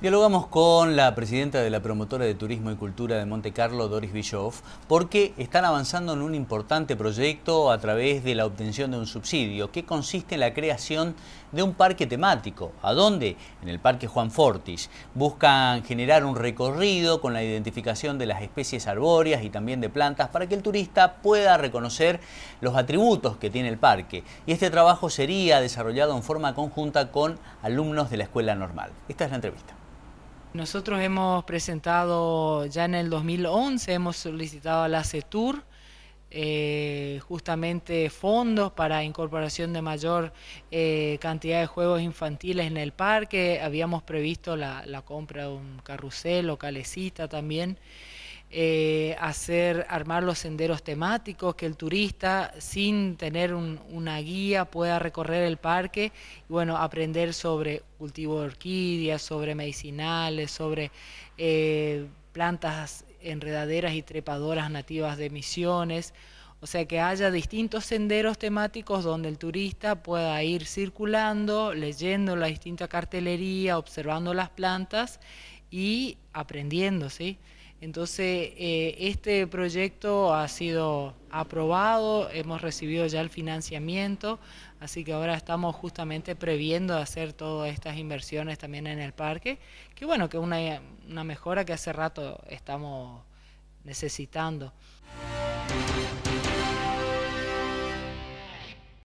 Dialogamos con la presidenta de la promotora de Turismo y Cultura de Monte Carlo, Doris Bischoff, porque están avanzando en un importante proyecto a través de la obtención de un subsidio que consiste en la creación de un parque temático. ¿A dónde? En el Parque Juan Fortis. Buscan generar un recorrido con la identificación de las especies arbóreas y también de plantas para que el turista pueda reconocer los atributos que tiene el parque. Y este trabajo sería desarrollado en forma conjunta con alumnos de la escuela normal. Esta es la entrevista. Nosotros hemos presentado ya en el 2011, hemos solicitado a la CETUR eh, justamente fondos para incorporación de mayor eh, cantidad de juegos infantiles en el parque. Habíamos previsto la, la compra de un carrusel o calecita también. Eh, hacer, armar los senderos temáticos, que el turista sin tener una guía pueda recorrer el parque y bueno, aprender sobre cultivo de orquídeas, sobre medicinales, sobre eh, plantas enredaderas y trepadoras nativas de misiones. O sea, que haya distintos senderos temáticos donde el turista pueda ir circulando, leyendo la distinta cartelería, observando las plantas y aprendiendo, ¿sí? Entonces, eh, este proyecto ha sido aprobado, hemos recibido ya el financiamiento, así que ahora estamos justamente previendo hacer todas estas inversiones también en el parque, que bueno, que una, una mejora que hace rato estamos necesitando.